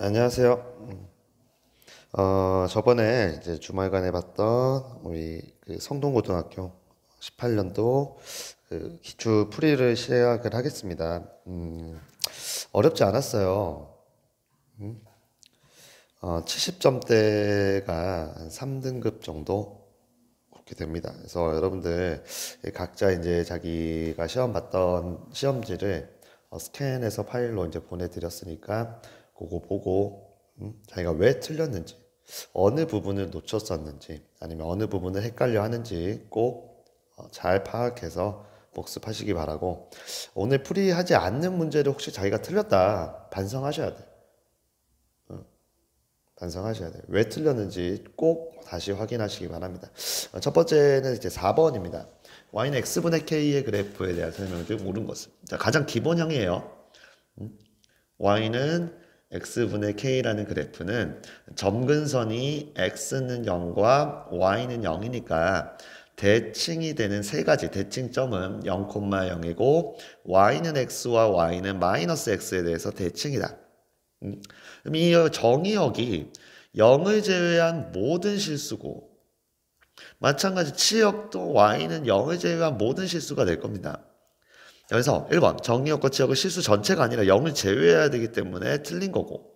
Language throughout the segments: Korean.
안녕하세요. 음. 어, 저번에 이제 주말간에 봤던 우리 그 성동고등학교 18년도 그 기초 풀이를 시작을 하겠습니다. 음, 어렵지 않았어요. 음? 어, 70점대가 한 3등급 정도 그렇게 됩니다. 그래서 여러분들 각자 이제 자기가 시험 봤던 시험지를 어, 스캔해서 파일로 이제 보내드렸으니까 그거 보고 음, 자기가 왜 틀렸는지 어느 부분을 놓쳤었는지 아니면 어느 부분을 헷갈려 하는지 꼭잘 어, 파악해서 복습하시기 바라고 오늘 풀이하지 않는 문제를 혹시 자기가 틀렸다 반성하셔야 돼. 음, 반성하셔야 돼. 요왜 틀렸는지 꼭 다시 확인하시기 바랍니다. 어, 첫 번째는 이제 4번입니다. y는 x분의 k의 그래프에 대한 설명 을중 옳은 것은. 자, 가장 기본형이에요. 음, y는 x분의 k라는 그래프는 점근선이 x는 0과 y는 0이니까 대칭이 되는 세 가지 대칭점은 0,0이고 y는 x와 y는 마이너스 x에 대해서 대칭이다. 음, 이 정의역이 0을 제외한 모든 실수고 마찬가지 치역도 y는 0을 제외한 모든 실수가 될 겁니다. 여기서 1번 정의역과 지역의 실수 전체가 아니라 0을 제외해야 되기 때문에 틀린 거고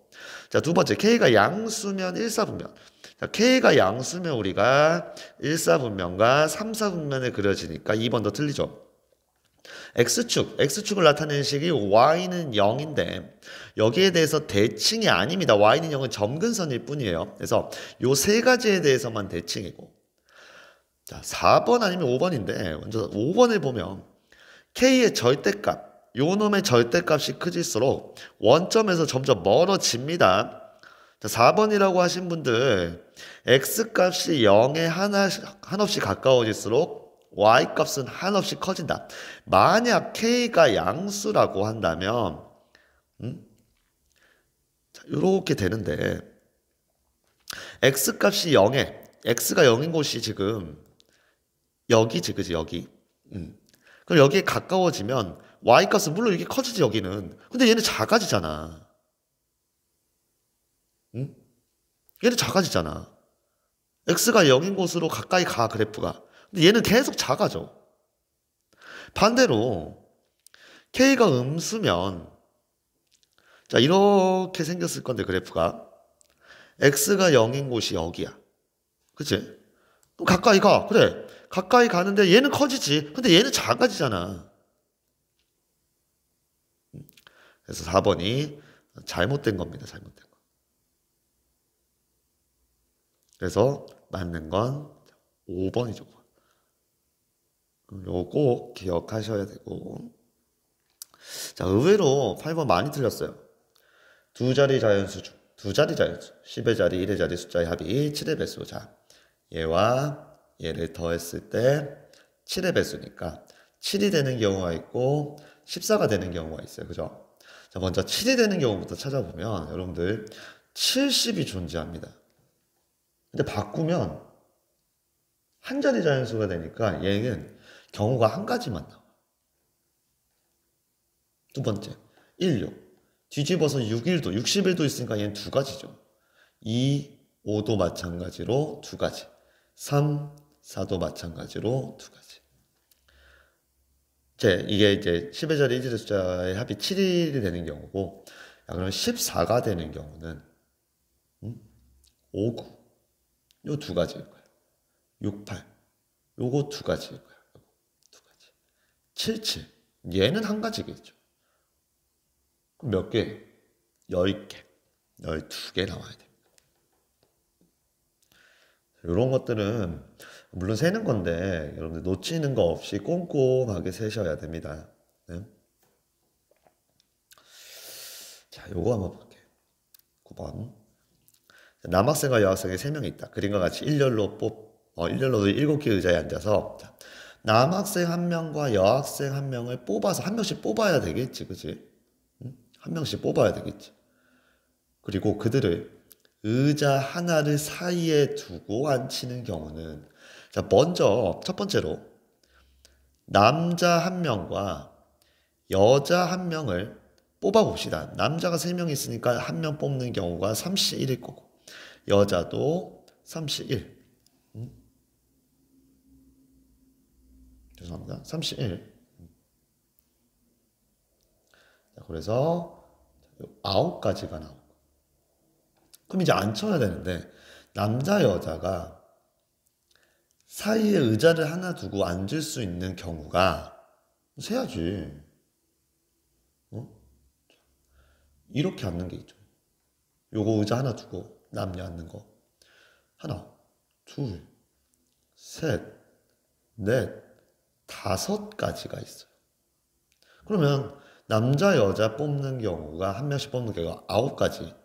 자 두 번째 K가 양수면 1사분면 자, K가 양수면 우리가 1사분면과 3사분면에 그려지니까 2번도 틀리죠 X축, X축을 나타내는 식이 Y는 0인데 여기에 대해서 대칭이 아닙니다. Y는 0은 점근선일 뿐이에요. 그래서 요 세 가지에 대해서만 대칭이고 자 4번 아니면 5번인데 먼저 5번을 보면 k의 절대값, 요 놈의 절대값이 커질수록 원점에서 점점 멀어집니다. 4번이라고 하신 분들 x값이 0에 하나, 한없이 가까워질수록 y값은 한없이 커진다. 만약 k가 양수라고 한다면 이렇게 음? 되는데 x값이 0에 x가 0인 곳이 지금 여기지 그지 여기 음. 그럼 여기에 가까워지면 y값은 물론 이게 렇 커지지 여기는. 근데 얘는 작아지잖아. 응? 얘는 작아지잖아. x가 0인 곳으로 가까이 가 그래프가. 근데 얘는 계속 작아져. 반대로 k가 음수면 자 이렇게 생겼을 건데 그래프가 x가 0인 곳이 여기야. 그치? 가까이 가. 그래. 가까이 가는데 얘는 커지지. 근데 얘는 작아지잖아. 그래서 4번이 잘못된 겁니다. 잘못된 거. 그래서 맞는 건 5번이죠. 요거 꼭 기억하셔야 되고. 자, 의외로 8번 많이 틀렸어요. 두 자리 자연수 중, 두 자리 자연수, 10의 자리, 1의 자리 숫자의 합이 7의 배수. 자, 얘와 얘를 더했을 때 7의 배수니까 7이 되는 경우가 있고 14가 되는 경우가 있어요. 그죠? 자, 먼저 7이 되는 경우부터 찾아보면 여러분들 70이 존재합니다. 근데 바꾸면 한 자리 자연수가 되니까 얘는 경우가 한 가지만 나와. 두 번째, 16. 뒤집어서 6일도, 60일도 있으니까 얘는 두 가지죠. 2, 5도 마찬가지로 두 가지. 3, 사도 마찬가지로 두 가지. 이제 이게 이제 10의 자리 1의 숫자의 합이 7이 되는 경우고, 그러면 14가 되는 경우는, 음? 5, 9. 요 두 가지일 거예 6, 8. 요거 두 가지일 거예두 가지. 7, 7. 얘는 한 가지겠죠. 그럼 몇 개? 10개. 12개 나와야 됩니다. 이런 것들은 물론 세는 건데 여러분들 놓치는 거 없이 꼼꼼하게 세셔야 됩니다. 네? 자, 요거 한번 볼게요. 9번. 남학생과 여학생이 3명 있다. 그림과 같이 일렬로 뽑, 어, 일렬로 7개 의자에 앉아서 자, 남학생 한 명과 여학생 한 명을 뽑아서 한 명씩 뽑아야 되겠지, 그지? 응? 한 명씩 뽑아야 되겠지. 그리고 그들을 의자 하나를 사이에 두고 앉히는 경우는 자, 먼저 첫 번째로 남자 한 명과 여자 한 명을 뽑아 봅시다. 남자가 3명 있으니까 한 명 뽑는 경우가 31일 거고 여자도 31. 음? 죄송합니다. 31. 음. 자, 그래서 9가지가 나오고 그럼 이제 안 쳐야 되는데 남자 여자가 사이에 의자를 하나 두고 앉을 수 있는 경우가 세야지. 어? 이렇게 앉는 게 있죠. 요거 의자 하나 두고 남녀 앉는 거. 하나, 둘, 셋, 넷, 다섯 가지가 있어요. 그러면 남자 여자 뽑는 경우가 한 명씩 뽑는 경우가 아홉 가지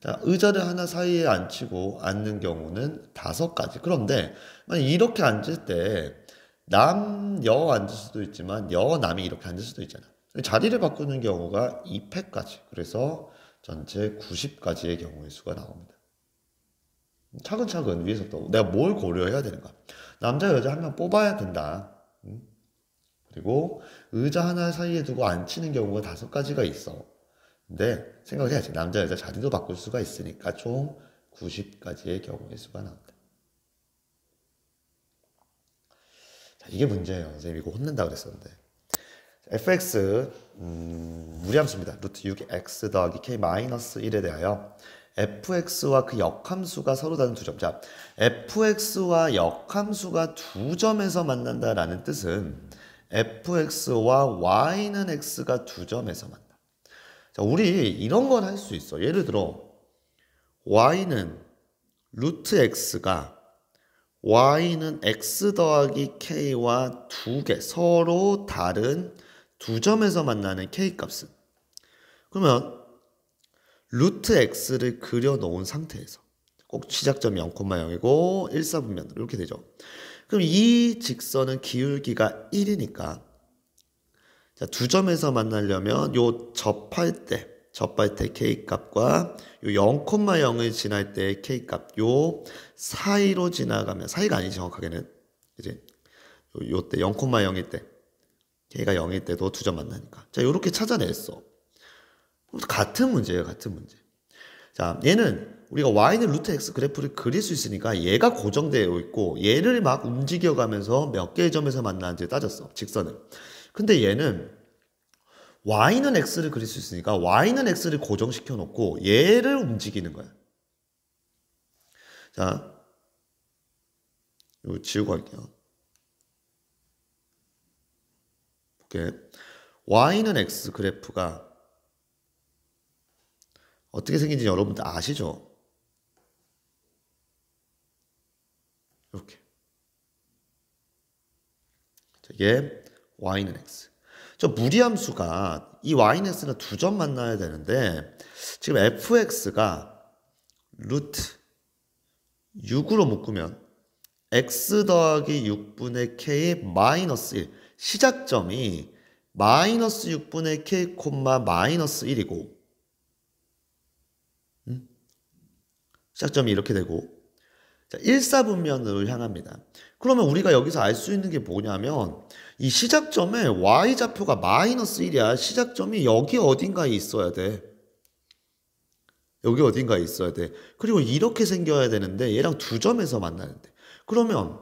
자, 의자를 하나 사이에 앉히고 앉는 경우는 다섯 가지. 그런데 이렇게 앉을 때 남, 여 앉을 수도 있지만 여, 남이 이렇게 앉을 수도 있잖아. 자리를 바꾸는 경우가 2패까지. 그래서 전체 90가지의 경우의 수가 나옵니다. 차근차근 위에서부 내가 뭘 고려해야 되는가. 남자, 여자 한 명 뽑아야 된다. 음? 그리고 의자 하나 사이에 두고 앉히는 경우가 다섯 가지가 있어. 근데 네, 생각을 해야지. 남자, 여자 자리도 바꿀 수가 있으니까 총 90가지의 경우의 수가 나온다. 자, 이게 문제예요. 선생님 이거 혼낸다 그랬었는데. fx, 음, 무리함수입니다. 루트 6의 x 더하기 k 마이너스 1에 대하여 fx와 그 역함수가 서로 다른 두 점. 자, fx와 역함수가 두 점에서 만난다라는 뜻은 fx와 y는 x가 두 점에서 만다. 난 자, 우리 이런 걸 할 수 있어. 예를 들어, y는 루트 x가 y는 x 더하기 k와 두 개, 서로 다른 두 점에서 만나는 k 값은. 그러면, 루트 x를 그려 놓은 상태에서 꼭 시작점이 0,0이고 1사분면 으로 이렇게 되죠. 그럼 이 직선은 기울기가 1이니까 자, 두 점에서 만나려면 요 접할 때, 접할 때 k 값과 요 0,0을 지날 때 k 값, 요 사이로 지나가면, 사이가 아니지, 정확하게는. 그지? 요, 요 때, 0,0일 때. k가 0일 때도 두 점 만나니까. 자, 요렇게 찾아냈어. 같은 문제예요, 같은 문제. 자, 얘는 우리가 y는 루트 x 그래프를 그릴 수 있으니까 얘가 고정되어 있고 얘를 막 움직여가면서 몇 개의 점에서 만나는지 따졌어, 직선을. 근데 얘는 y는 x를 그릴 수 있으니까 y는 x를 고정시켜 놓고 얘를 움직이는 거야. 자, 이거 지우고 할게요. 볼게. y는 x 그래프가 어떻게 생긴지 여러분들 아시죠? 이렇게. 자, 얘 y는 x. 저 무리함수가 이 y는 x는 두 점 만나야 되는데 지금 fx가 루트 6으로 묶으면 x 더하기 6분의 k 마이너스 1 시작점이 마이너스 6분의 k 콤마 마이너스 1이고 음? 시작점이 이렇게 되고 자, 1사분면을 향합니다. 그러면 우리가 여기서 알 수 있는 게 뭐냐면 이 시작점에 y 좌표가 마이너스 1이야. 시작점이 여기 어딘가에 있어야 돼. 여기 어딘가에 있어야 돼. 그리고 이렇게 생겨야 되는데 얘랑 두 점에서 만나는데. 그러면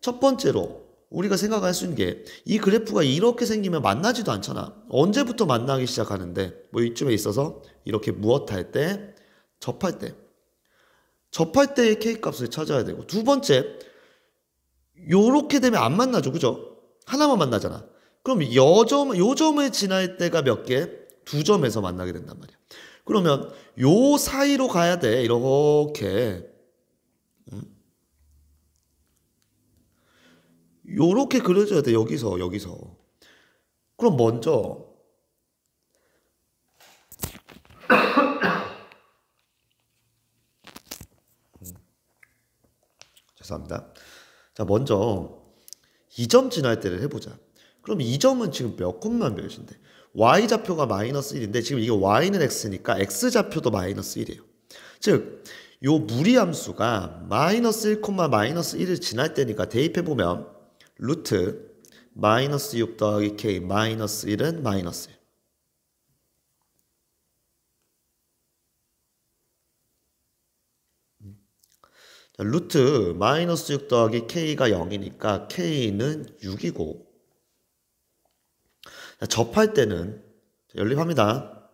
첫 번째로 우리가 생각할 수 있는 게 이 그래프가 이렇게 생기면 만나지도 않잖아. 언제부터 만나기 시작하는데 뭐 이쯤에 있어서 이렇게 무엇할 때 접할 때 접할 때의 k 값을 찾아야 되고 두 번째 요렇게 되면 안 만나죠. 그죠? 하나만 만나잖아. 그럼 여점, 요점을 지날 때가 몇 개? 두 점에서 만나게 된단 말이야. 그러면 요 사이로 가야 돼. 이렇게. 요렇게 그려줘야 돼. 여기서, 여기서. 그럼 먼저, 죄송합니다. 자, 먼저 2점 지날 때를 해보자. 그럼 2점은 지금 몇 콤마 몇인데? y좌표가 마이너스 1인데 지금 이게 y는 x니까 x좌표도 마이너스 1이에요. 즉, 요 무리함수가 마이너스 1, 마이너스 1을 지날 때니까 대입해보면 루트 마이너스 6 더하기 k 마이너스 1은 마이너스 1. 루트 마이너스 6 더하기 k가 0이니까 k는 6이고 접할 때는 연립합니다.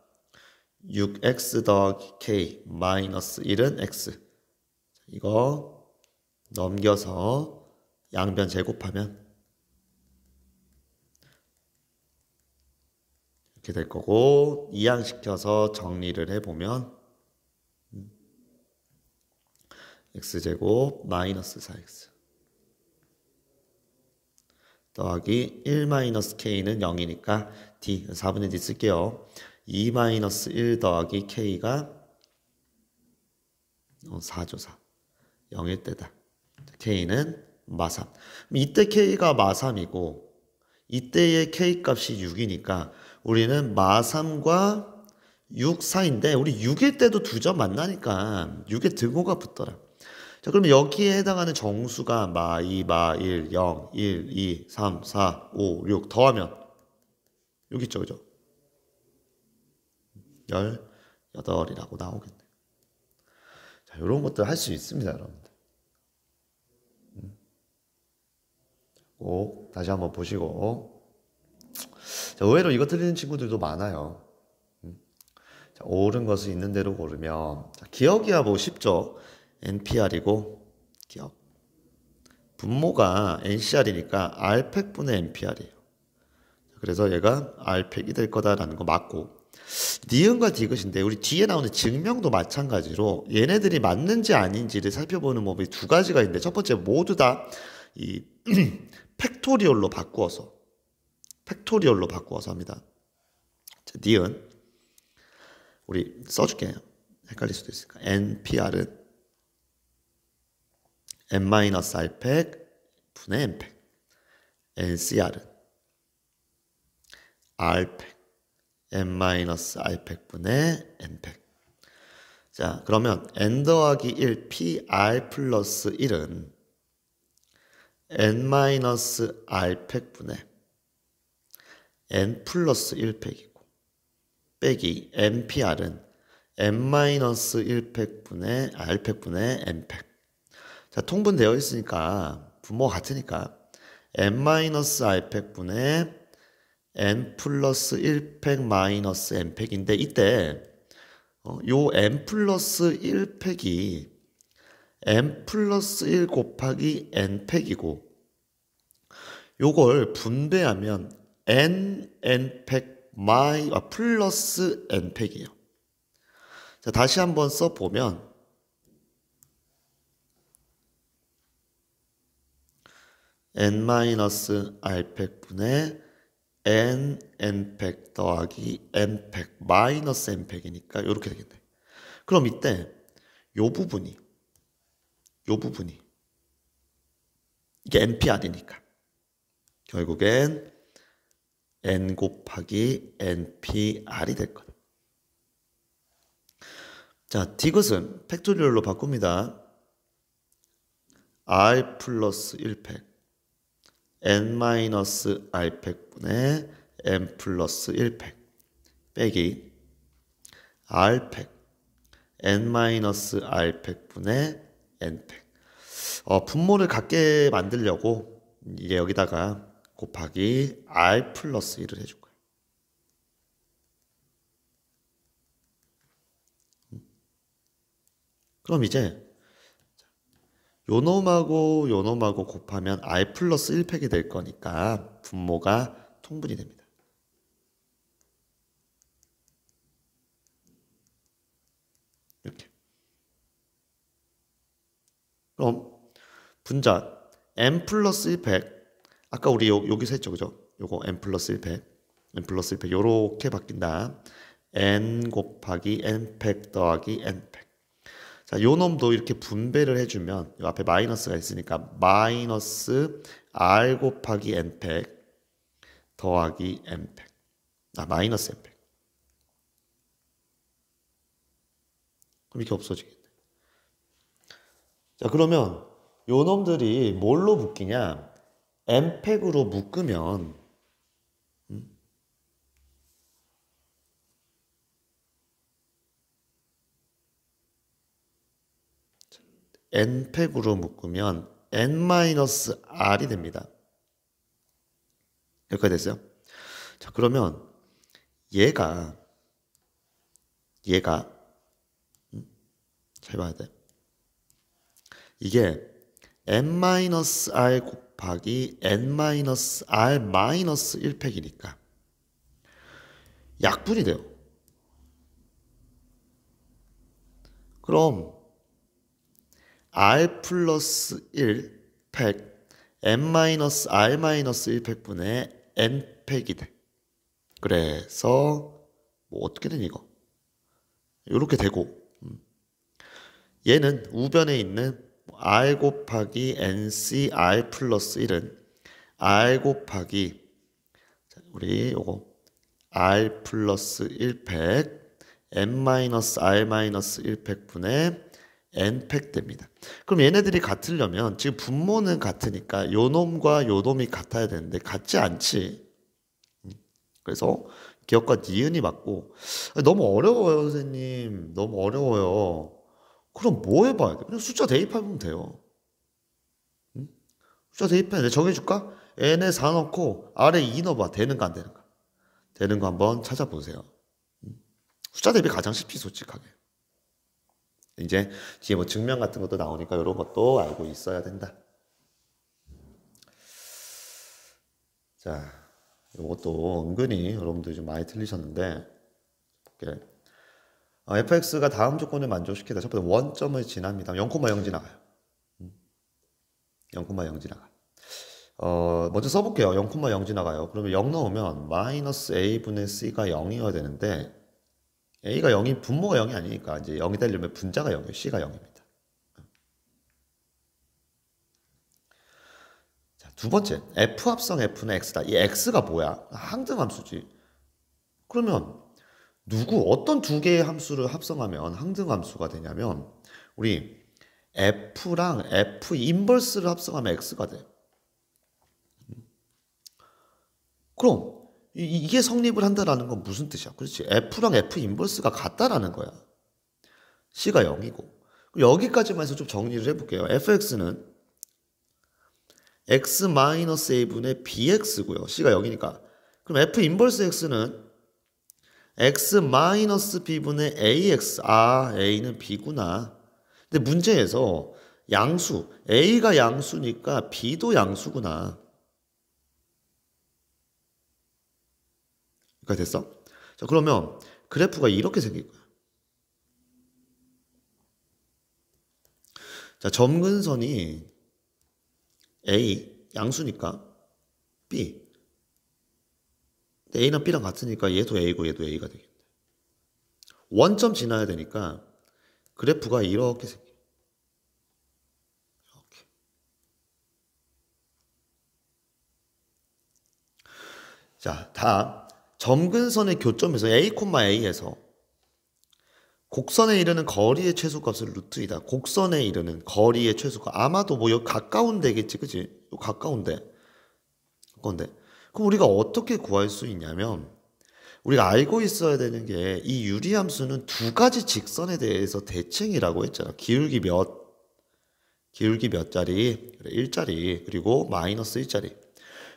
6x 더하기 k 마이너스 1은 x 이거 넘겨서 양변 제곱하면 이렇게 될 거고 이항시켜서 정리를 해보면 x제곱 마이너스 4x 더하기 1 마이너스 k는 0이니까 d 4분의 d 쓸게요. 2 마이너스 1 더하기 k가 4조 4 0일 때다. k는 마3 이때 k가 마3이고 이때의 k값이 6이니까 우리는 마3과 6 4인데 우리 6일 때도 두 점 만나니까 6에 등호가 붙더라. 자, 그러면 여기에 해당하는 정수가 마, 이, 마, 일, 영, 일, 이, 삼, 사, 오, 육 더하면 여기 있죠, 그죠? 18이라고 나오겠네. 자, 이런 것들 할 수 있습니다, 여러분들. 꼭 음. 다시 한번 보시고. 자, 의외로 이거 틀리는 친구들도 많아요. 음. 자, 옳은 것을 있는 대로 고르면, 자, 기억이야 뭐 쉽죠? NPR이고 기억. 분모가 NCR이니까 R팩분의 NPR이에요. 그래서 얘가 R팩이 될 거다라는 거 맞고 니은과 디귿인데 우리 뒤에 나오는 증명도 마찬가지로 얘네들이 맞는지 아닌지를 살펴보는 법이 두 가지가 있는데 첫 번째 모두 다 이 팩토리얼로 바꾸어서 팩토리얼로 바꾸어서 합니다. 자, 니은 우리 써줄게요. 헷갈릴 수도 있으니까 NPR은 n-r팩 분의 n팩 ncr은 r팩 n-r팩 분의 n팩 자 그러면 n 더하기 1 pr 플러스 1은 n-r팩 분의 n 플러스 1팩이고 빼기 npr은 n-1팩분의 r팩분의 n팩 자, 통분되어 있으니까 분모 같으니까 n-i팩분의 n 플러스 1팩 마이너스 n팩인데 이때 어, 요 n 플러스 1팩이 n 플러스 1 곱하기 n팩이고 요걸 분배하면 n n팩 마이 아, 플러스 n팩이에요. 자, 다시 한번 써보면 n-r팩분의 n n팩 더하기 n팩 마이너스 n팩이니까 이렇게 되겠네. 그럼 이때 요 부분이 요 부분이 이게 np 아니니까 결국엔 n 곱하기 npr이 될 거다. 자, 디귿은 팩토리얼로 바꿉니다. r 플러스 1팩 n-r팩분의 n 플러스 1팩 빼기 r팩 n-r팩분의 n팩 어, 분모를 같게 만들려고 이제 여기다가 곱하기 r 플러스 1을 해줄 거예요. 음. 그럼 이제 요놈하고 요놈하고 곱하면 i 플러스 1팩이 될 거니까 분모가 통분이 됩니다. 이렇게. 그럼 분자 m 플러스 1팩 아까 우리 요, 여기서 했죠 그죠? 요거 m 플러스 1팩 n 플러스 1팩 요렇게 바뀐다 n 곱하기 n팩 더하기 n 자, 요 놈도 이렇게 분배를 해주면 앞에 마이너스가 있으니까 마이너스 R 곱하기 M팩 더하기 M팩 아 마이너스 M팩 그럼 이렇게 없어지겠네 자 그러면 요 놈들이 뭘로 묶이냐 M팩으로 묶으면 n팩으로 묶으면 n-r이 됩니다. 여기까지 됐어요? 자, 그러면 얘가 얘가 음? 잘 봐야 돼. 이게 n-r 곱하기 n-r-1팩이니까 약분이 돼요. 그럼 r 플러스 1팩 m 마이너스 r 마이너스 1 팩분의 n 팩이 돼. 그래서 뭐 어떻게 되니 이거? 이렇게 되고 음. 얘는 우변에 있는 r 곱하기 nc r 플러스 1은 r 곱하기 우리 요거 r 플러스 1팩 m 마이너스 r 마이너스 1팩분의 엔팩 됩니다. 그럼 얘네들이 같으려면 지금 분모는 같으니까 요 놈과 요 놈이 같아야 되는데 같지 않지. 그래서 기억과 니은이 맞고 너무 어려워요 선생님 너무 어려워요 그럼 뭐 해봐야 돼 그냥 숫자 대입하면 돼요 응? 숫자 대입해야 돼 정해줄까? n에 4 넣고 아래 2 넣어봐 되는거 안되는 거? 되는 거 한번 찾아보세요 응? 숫자 대입이 가장 쉽지 솔직하게 이제 뒤에 뭐 증명 같은 것도 나오니까 이런 것도 알고 있어야 된다. 자, 이것도 은근히 여러분들이 좀 많이 틀리셨는데 이렇게 어, 아, fx가 다음 조건을 만족시키다. 첫 번째 원점을 지납니다. 0,0 지나가요. 0,0 음. 지나가. 어, 먼저 써볼게요. 0,0 지나가요. 그러면 0 넣으면 마이너스 a분의 c가 0이어야 되는데 A가 0이 분모가 0이 아니니까 이제 0이 되려면 분자가 0이에요. C가 0입니다. 자, 두 번째. F 합성 F는 X다. 이 X가 뭐야? 항등 함수지. 그러면 누구 어떤 두 개의 함수를 합성하면 항등 함수가 되냐면 우리 F랑 F 인버스를 합성하면 X가 돼. 음. 그럼 이게 성립을 한다라는 건 무슨 뜻이야? 그렇지. F랑 F 인버스가 같다라는 거야. C가 0이고. 여기까지만 해서 좀 정리를 해볼게요. fx는 x-a분의 bx고요. c가 0이니까. 그럼 f 인버스 x는 x-b분의 ax. 아, a는 b구나. 근데 문제에서 양수, a가 양수니까 b도 양수구나. 가 됐어? 자, 그러면 그래프가 이렇게 생길 거야. 자, 점근선이 A 양수니까 B. A랑 B랑 같으니까 얘도 A고 얘도 A가 되겠네. 원점 지나야 되니까 그래프가 이렇게 생겨. 이렇게. 자, 다음. 점근선의 교점에서 a,a에서 곡선에 이르는 거리의 최소값을 루트이다. 곡선에 이르는 거리의 최소값. 아마도 뭐 여기 가까운 데겠지, 그치? 가까운데. 그 건데. 그럼 우리가 어떻게 구할 수 있냐면, 우리가 알고 있어야 되는 게, 이 유리함수는 두 가지 직선에 대해서 대칭이라고 했잖아. 기울기 몇, 기울기 몇 자리, 1자리, 그리고 마이너스 1자리.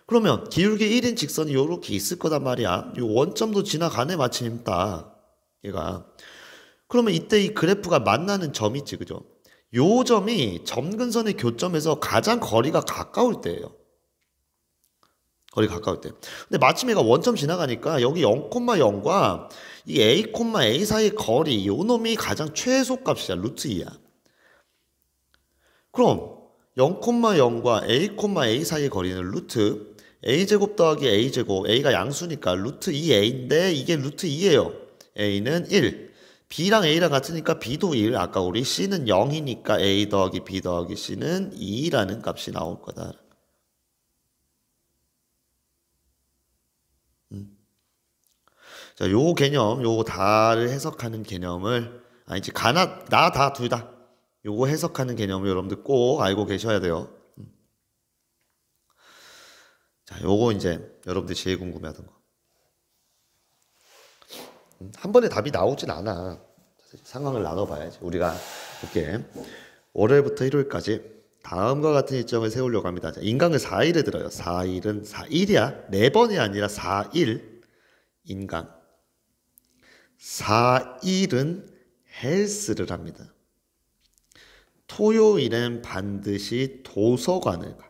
그러면 기울기 1인 직선이 요렇게 있을 거단 말이야. 요 원점도 지나가네 마침 딱 얘가. 그러면 이때 이 그래프가 만나는 점이 있지 그죠? 요 점이 점근선의 교점에서 가장 거리가 가까울 때예요. 거리 가까울 때. 근데 마침 얘가 원점 지나가니까 여기 0,0과 이 a, a 사이의 거리 요 놈이 가장 최소값이야. 루트 2야. 그럼 0,0과 a, a 사이의 거리는 루트 a제곱 더하기 a제곱, a가 양수니까 루트 2a인데 이게 루트 2예요. a는 1, b랑 a랑 같으니까 b도 1, 아까 우리 c는 0이니까 a 더하기 b 더하기 c는 2라는 값이 나올 거다. 음. 자, 요 개념, 요거 다를 해석하는 개념을 아니지 가나 나 다 둘 다 요거 해석하는 개념을 여러분들 꼭 알고 계셔야 돼요. 자, 요거 이제 여러분들이 제일 궁금해하던 거. 음, 한 번에 답이 나오진 않아. 상황을 나눠봐야지. 우리가 이렇게 월요일부터 일요일까지 다음과 같은 일정을 세우려고 합니다. 자, 인강을 4일에 들어요. 4일은 4일이야. 4번이 아니라 4일 인강. 4일은 헬스를 합니다. 토요일엔 반드시 도서관을 가.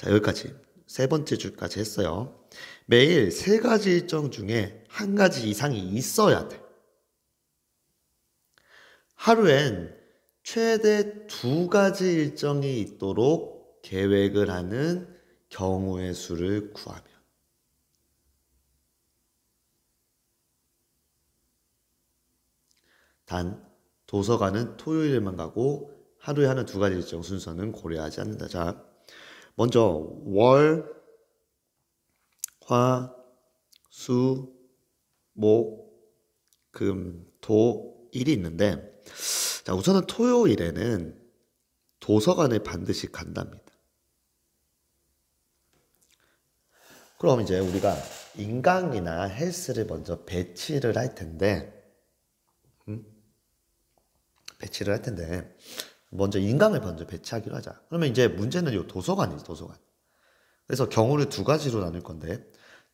자, 여기까지. 세 번째 주까지 했어요. 매일 세 가지 일정 중에 한 가지 이상이 있어야 돼. 하루엔 최대 두 가지 일정이 있도록 계획을 하는 경우의 수를 구하면. 단, 도서관은 토요일만 가고 하루에 하는 두 가지 일정 순서는 고려하지 않는다. 자, 먼저 월, 화, 수, 목, 금, 도, 일이 있는데 자, 우선은 토요일에는 도서관에 반드시 간답니다. 그럼 이제 우리가 인강이나 헬스를 먼저 배치를 할 텐데, 음? 배치를 할 텐데, 먼저 인강을 먼저 배치하기로 하자. 그러면 이제 문제는 이도서관이죠 도서관. 그래서 경우를 두 가지로 나눌 건데,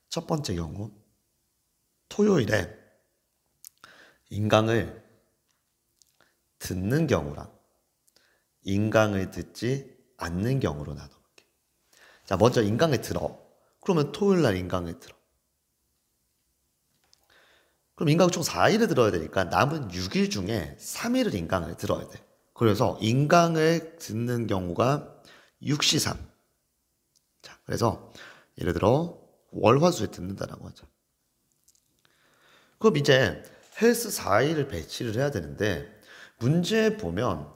첫 번째 경우, 토요일에 인강을 듣는 경우랑 인강을 듣지 않는 경우로 나눠볼게. 요 자, 먼저 인강을 들어. 그러면 토요일 날 인강을 들어. 그럼 인강 을총 4일을 들어야 되니까 남은 6일 중에 3일을 인강을 들어야 돼. 그래서 인강을 듣는 경우가 6시삼. 자, 그래서 예를 들어 월화수에 듣는다라고 하죠. 그럼 이제 헬스 4일을 배치를 해야 되는데 문제 보면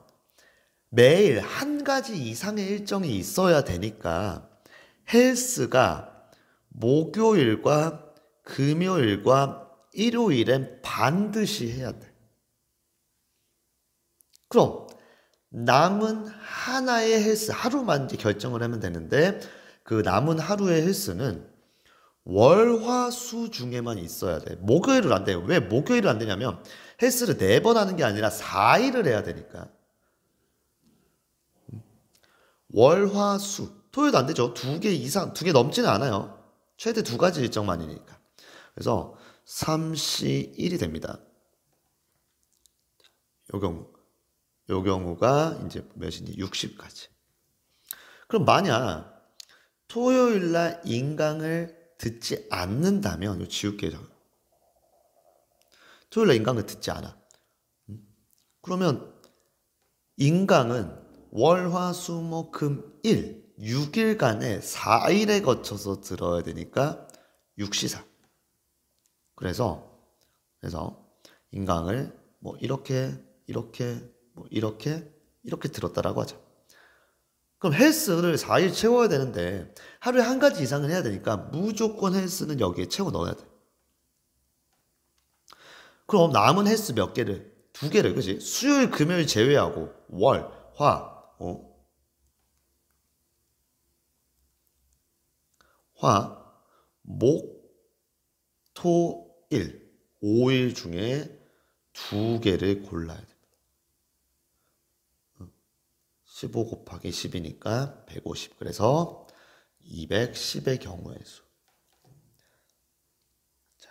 매일 한 가지 이상의 일정이 있어야 되니까 헬스가 목요일과 금요일과 일요일엔 반드시 해야 돼. 그럼 남은 하나의 헬스, 하루만 이제 결정을 하면 되는데, 그 남은 하루의 헬스는 월화수 중에만 있어야 돼. 목요일을 안 돼요. 왜 목요일을 안 되냐면 헬스를 네 번 하는 게 아니라 4일을 해야 되니까. 월화수 토요일도 안 되죠. 두 개 이상 두 개 넘지는 않아요. 최대 두 가지 일정만이니까. 그래서 3시 1이 됩니다. 요경 요 경우가 이제 몇이니 60까지. 그럼 만약 토요일 날 인강을 듣지 않는다면 요 지우개 적 토요일 날 인강을 듣지 않아. 음? 그러면 인강은 월, 화, 수, 목, 금, 일 6일간에 4일에 거쳐서 들어야 되니까 6시사. 그래서, 그래서 인강을 뭐 이렇게, 이렇게, 뭐 이렇게 이렇게 들었다라고 하죠. 그럼 헬스를 4일 채워야 되는데 하루에 한 가지 이상을 해야 되니까 무조건 헬스는 여기에 채워 넣어야 돼. 그럼 남은 헬스 몇 개를 두 개를 그지 수요일 금요일 제외하고 월, 화, 어. 화, 목, 토, 일 5일 중에 두 개를 골라야 돼. 15 곱하기 10이니까 150. 그래서 210의 경우의 수. 자,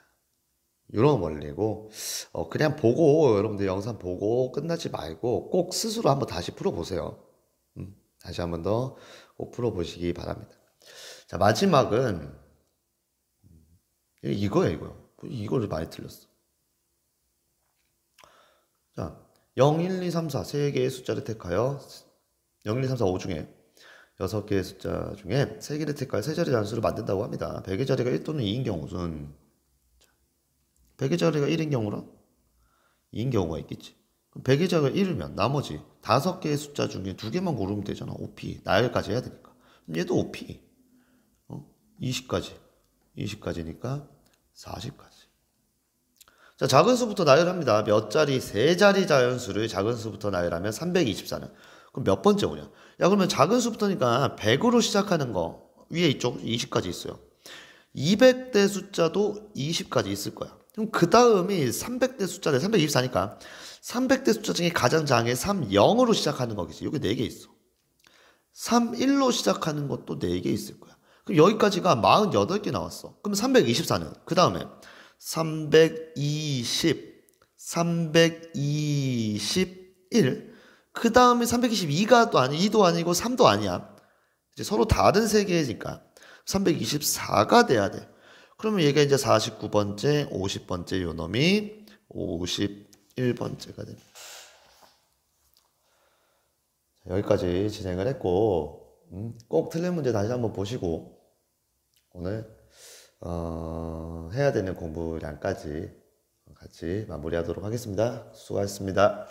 이런 원리고 어, 그냥 보고 여러분들 영상 보고 끝나지 말고 꼭 스스로 한번 다시 풀어보세요. 음, 다시 한번 더 풀어보시기 바랍니다. 자 마지막은 이거예요 이거요. 이걸 많이 틀렸어. 자 0, 1, 2, 3, 4세 개의 숫자를 택하여 0, 1, 2, 3, 4, 5 중에 6개의 숫자 중에 3개의 택할 3자리 단수를 만든다고 합니다. 100의 자리가 1 또는 2인 경우는 100의 자리가 1인 경우랑 2인 경우가 있겠지. 그럼 100의 자리가 1이면 나머지 5개의 숫자 중에 2개만 고르면 되잖아. 5P. 나열까지 해야 되니까. 얘도 5P. 어? 20까지. 20까지니까 40까지. 자, 작은 수부터 나열합니다. 몇 자리, 세 자리 자연수를 작은 수부터 나열하면 324는 그럼 몇 번째 오냐? 야, 그러면 작은 수부터니까 100으로 시작하는 거 위에 이쪽 20까지 있어요. 200대 숫자도 20까지 있을 거야. 그럼 그 다음이 300대 숫자인 324니까 300대 숫자 중에 가장 작은 게 30으로 시작하는 거겠지. 여기 4개 있어. 31로 시작하는 것도 4개 있을 거야. 그럼 여기까지가 48개 나왔어. 그럼 324는 그 다음에 320, 321, 그 다음에 322가 또 아니, 2도 아니고 3도 아니야. 이제 서로 다른 세계니까. 324가 돼야 돼. 그러면 얘가 이제 49번째, 50번째 요 놈이 51번째가 됩니다. 여기까지 진행을 했고, 음, 꼭 틀린 문제 다시 한번 보시고, 오늘, 어, 해야 되는 공부량까지 같이 마무리하도록 하겠습니다. 수고하셨습니다.